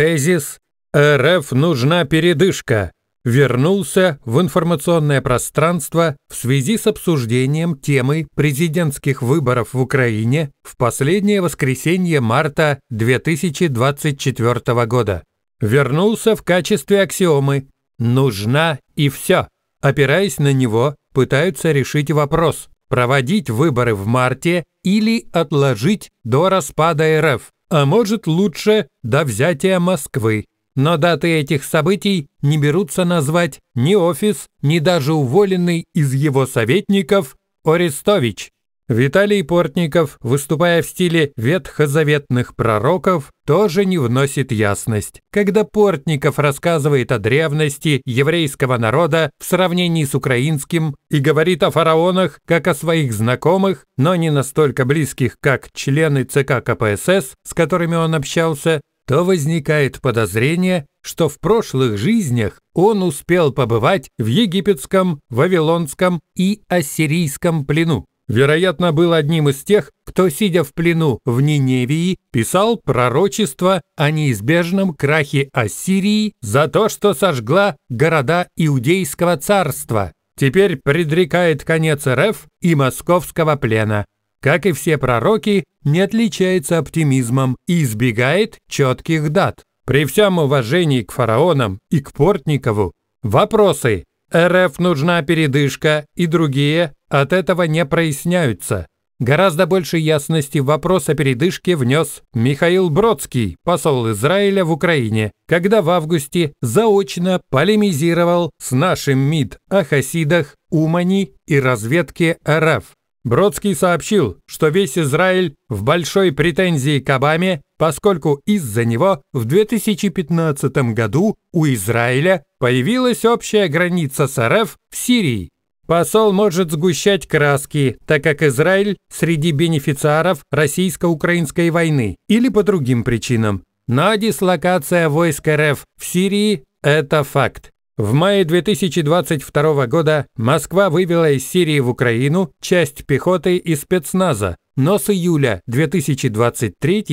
Тезис «РФ нужна передышка» вернулся в информационное пространство в связи с обсуждением темы президентских выборов в Украине в последнее воскресенье марта 2024 года. Вернулся в качестве аксиомы «нужна и все». Опираясь на него, пытаются решить вопрос, проводить выборы в марте или отложить до распада РФ а может лучше до взятия Москвы. Но даты этих событий не берутся назвать ни офис, ни даже уволенный из его советников Орестович. Виталий Портников, выступая в стиле ветхозаветных пророков, тоже не вносит ясность. Когда Портников рассказывает о древности еврейского народа в сравнении с украинским и говорит о фараонах как о своих знакомых, но не настолько близких, как члены ЦК КПСС, с которыми он общался, то возникает подозрение, что в прошлых жизнях он успел побывать в египетском, вавилонском и ассирийском плену вероятно, был одним из тех, кто, сидя в плену в Ниневии, писал пророчество о неизбежном крахе Ассирии за то, что сожгла города Иудейского царства. Теперь предрекает конец РФ и московского плена. Как и все пророки, не отличается оптимизмом и избегает четких дат. При всем уважении к фараонам и к Портникову, вопросы РФ нужна передышка и другие от этого не проясняются. Гораздо больше ясности в вопрос о передышке внес Михаил Бродский, посол Израиля в Украине, когда в августе заочно полемизировал с нашим МИД о хасидах, умани и разведке РФ. Бродский сообщил, что весь Израиль в большой претензии к Обаме, поскольку из-за него в 2015 году у Израиля появилась общая граница с РФ в Сирии. Посол может сгущать краски, так как Израиль среди бенефициаров российско-украинской войны или по другим причинам. Но дислокация войск РФ в Сирии – это факт. В мае 2022 года Москва вывела из Сирии в Украину часть пехоты и спецназа, но с июля 2023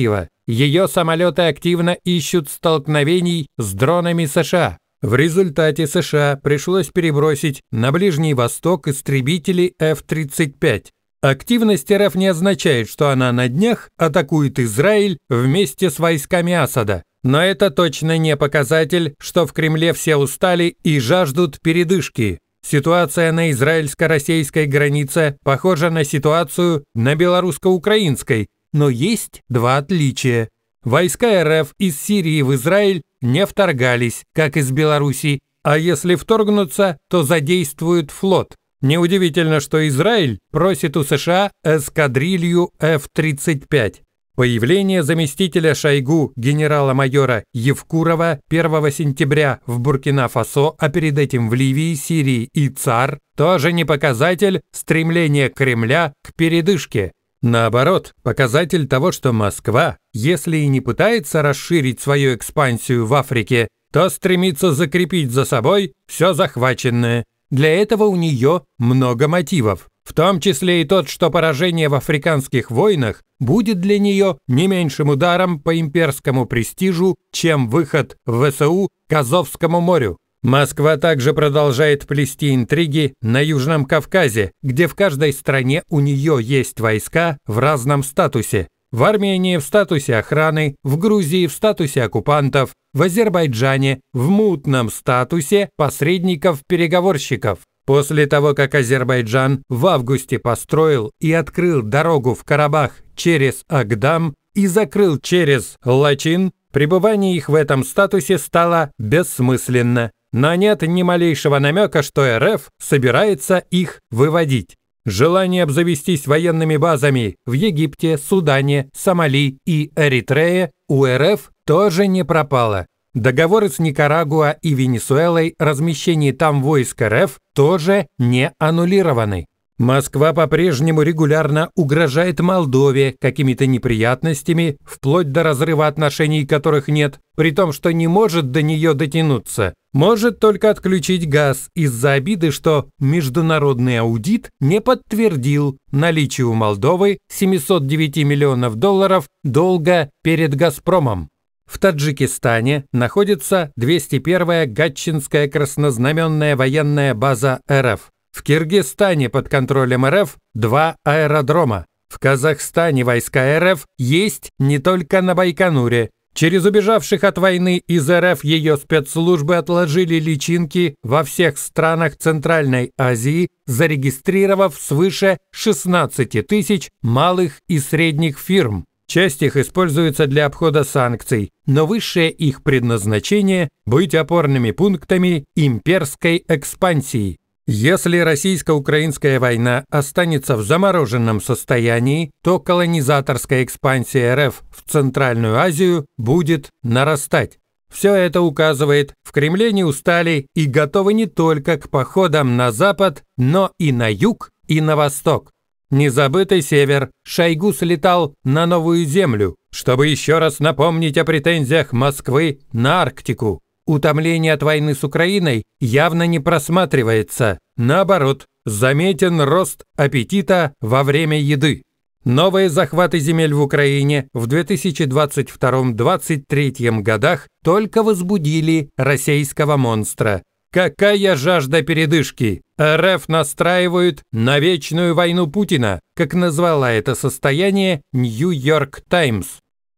ее самолеты активно ищут столкновений с дронами США. В результате США пришлось перебросить на Ближний Восток истребители F-35. Активность РФ не означает, что она на днях атакует Израиль вместе с войсками Асада. Но это точно не показатель, что в Кремле все устали и жаждут передышки. Ситуация на израильско-российской границе похожа на ситуацию на белорусско-украинской, но есть два отличия. Войска РФ из Сирии в Израиль не вторгались, как из Беларуси, а если вторгнутся, то задействуют флот. Неудивительно, что Израиль просит у США эскадрилью F-35. Появление заместителя Шойгу генерала-майора Евкурова 1 сентября в Буркина-Фасо, а перед этим в Ливии, Сирии и ЦАР, тоже не показатель стремления Кремля к передышке. Наоборот, показатель того, что Москва, если и не пытается расширить свою экспансию в Африке, то стремится закрепить за собой все захваченное. Для этого у нее много мотивов в том числе и тот, что поражение в африканских войнах будет для нее не меньшим ударом по имперскому престижу, чем выход в ВСУ к Азовскому морю. Москва также продолжает плести интриги на Южном Кавказе, где в каждой стране у нее есть войска в разном статусе. В Армении в статусе охраны, в Грузии в статусе оккупантов, в Азербайджане в мутном статусе посредников-переговорщиков. После того, как Азербайджан в августе построил и открыл дорогу в Карабах через Агдам и закрыл через Лачин, пребывание их в этом статусе стало бессмысленно. Но нет ни малейшего намека, что РФ собирается их выводить. Желание обзавестись военными базами в Египте, Судане, Сомали и Эритрее у РФ тоже не пропало. Договоры с Никарагуа и Венесуэлой размещение там войск РФ тоже не аннулированы. Москва по-прежнему регулярно угрожает Молдове какими-то неприятностями, вплоть до разрыва отношений которых нет, при том, что не может до нее дотянуться. Может только отключить газ из-за обиды, что международный аудит не подтвердил наличие у Молдовы 709 миллионов долларов долга перед «Газпромом». В Таджикистане находится 201-я Гатчинская краснознаменная военная база РФ. В Киргизстане под контролем РФ два аэродрома. В Казахстане войска РФ есть не только на Байконуре. Через убежавших от войны из РФ ее спецслужбы отложили личинки во всех странах Центральной Азии, зарегистрировав свыше 16 тысяч малых и средних фирм. Часть их используется для обхода санкций, но высшее их предназначение – быть опорными пунктами имперской экспансии. Если российско-украинская война останется в замороженном состоянии, то колонизаторская экспансия РФ в Центральную Азию будет нарастать. Все это указывает, в Кремле не устали и готовы не только к походам на запад, но и на юг и на восток. Незабытый север, Шойгу слетал на Новую Землю, чтобы еще раз напомнить о претензиях Москвы на Арктику. Утомление от войны с Украиной явно не просматривается. Наоборот, заметен рост аппетита во время еды. Новые захваты земель в Украине в 2022-2023 годах только возбудили российского монстра. Какая жажда передышки! РФ настраивают на вечную войну Путина, как назвала это состояние Нью-Йорк Таймс.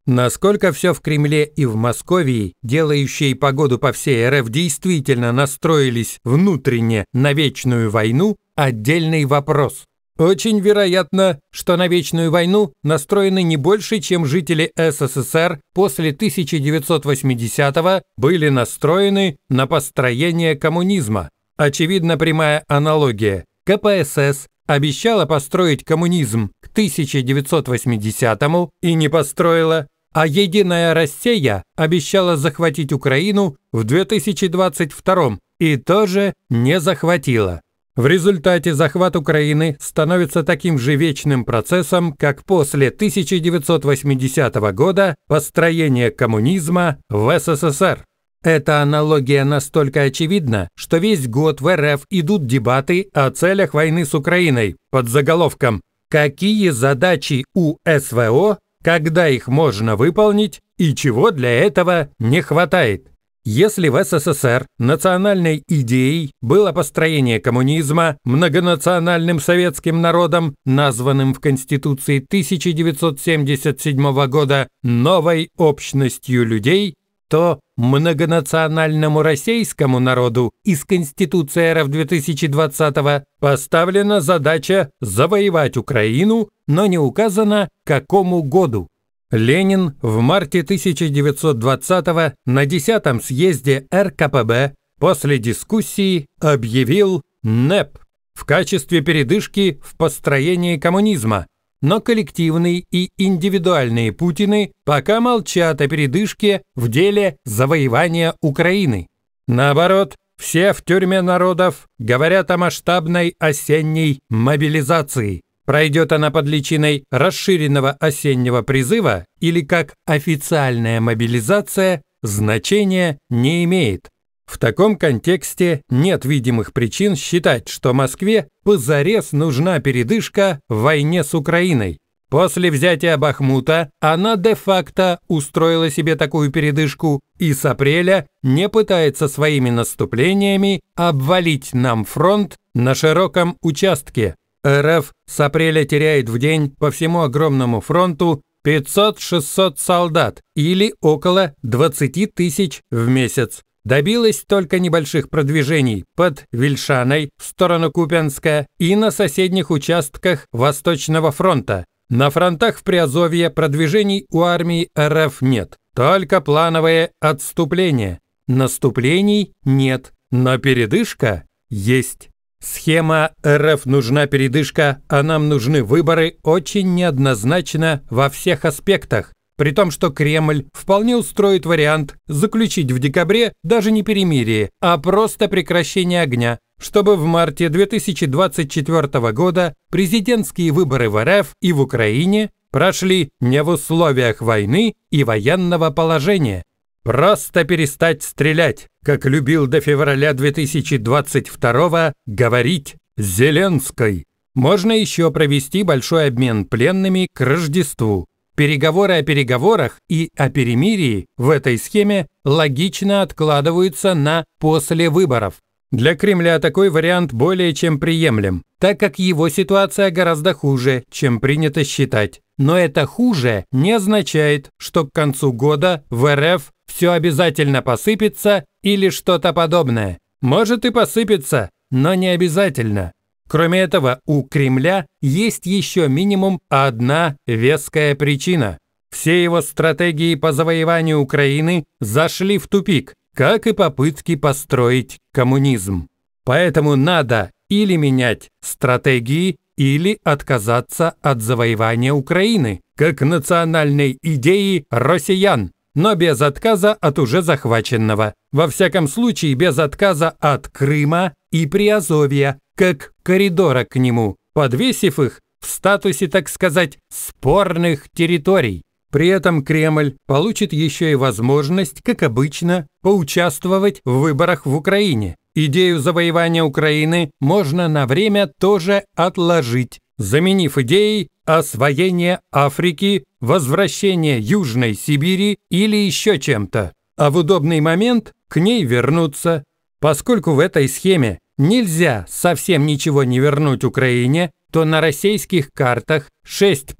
Насколько все в Кремле и в Московии, делающие погоду по всей РФ, действительно настроились внутренне на вечную войну – отдельный вопрос. Очень вероятно, что на вечную войну настроены не больше, чем жители СССР после 1980-го были настроены на построение коммунизма. Очевидно прямая аналогия. КПСС обещала построить коммунизм к 1980-му и не построила, а «Единая Россия» обещала захватить Украину в 2022 м и тоже не захватила. В результате захват Украины становится таким же вечным процессом, как после 1980 года построение коммунизма в СССР. Эта аналогия настолько очевидна, что весь год в РФ идут дебаты о целях войны с Украиной под заголовком «Какие задачи у СВО, когда их можно выполнить и чего для этого не хватает?» Если в СССР национальной идеей было построение коммунизма многонациональным советским народом, названным в Конституции 1977 года новой общностью людей, то многонациональному российскому народу из Конституции РФ 2020 поставлена задача завоевать Украину, но не указано, какому году. Ленин в марте 1920 на 10 съезде РКПБ после дискуссии объявил НЭП в качестве передышки в построении коммунизма – но коллективные и индивидуальные Путины пока молчат о передышке в деле завоевания Украины. Наоборот, все в тюрьме народов говорят о масштабной осенней мобилизации. Пройдет она под личиной расширенного осеннего призыва или как официальная мобилизация, значения не имеет. В таком контексте нет видимых причин считать, что Москве позарез нужна передышка в войне с Украиной. После взятия Бахмута она де-факто устроила себе такую передышку и с апреля не пытается своими наступлениями обвалить нам фронт на широком участке. РФ с апреля теряет в день по всему огромному фронту 500-600 солдат или около 20 тысяч в месяц добилась только небольших продвижений под Вильшаной в сторону Купянска и на соседних участках Восточного фронта. На фронтах в Приазовье продвижений у армии РФ нет, только плановое отступление. Наступлений нет, но передышка есть. Схема «РФ нужна передышка, а нам нужны выборы» очень неоднозначно во всех аспектах при том, что Кремль вполне устроит вариант заключить в декабре даже не перемирие, а просто прекращение огня, чтобы в марте 2024 года президентские выборы в РФ и в Украине прошли не в условиях войны и военного положения. Просто перестать стрелять, как любил до февраля 2022 говорить Зеленской. Можно еще провести большой обмен пленными к Рождеству. Переговоры о переговорах и о перемирии в этой схеме логично откладываются на после выборов. Для Кремля такой вариант более чем приемлем, так как его ситуация гораздо хуже, чем принято считать. Но это хуже не означает, что к концу года в РФ все обязательно посыпется или что-то подобное. Может и посыпется, но не обязательно. Кроме этого, у Кремля есть еще минимум одна веская причина. Все его стратегии по завоеванию Украины зашли в тупик, как и попытки построить коммунизм. Поэтому надо или менять стратегии, или отказаться от завоевания Украины, как национальной идеи россиян, но без отказа от уже захваченного. Во всяком случае, без отказа от Крыма и Приазовья, как коридора к нему, подвесив их в статусе, так сказать, спорных территорий. При этом Кремль получит еще и возможность, как обычно, поучаствовать в выборах в Украине. Идею завоевания Украины можно на время тоже отложить, заменив идеей освоения Африки, возвращения Южной Сибири или еще чем-то, а в удобный момент к ней вернуться. Поскольку в этой схеме нельзя совсем ничего не вернуть Украине, то на российских картах 6%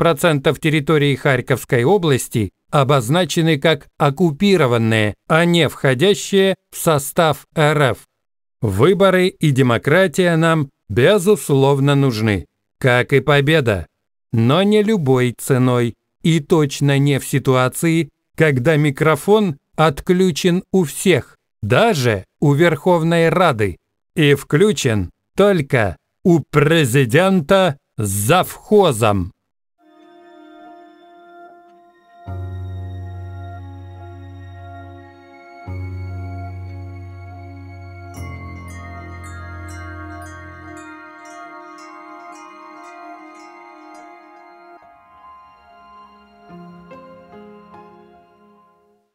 территории Харьковской области обозначены как оккупированные, а не входящие в состав РФ. Выборы и демократия нам, безусловно, нужны как и победа, но не любой ценой и точно не в ситуации, когда микрофон отключен у всех, даже у Верховной Рады, и включен только у президента завхозом.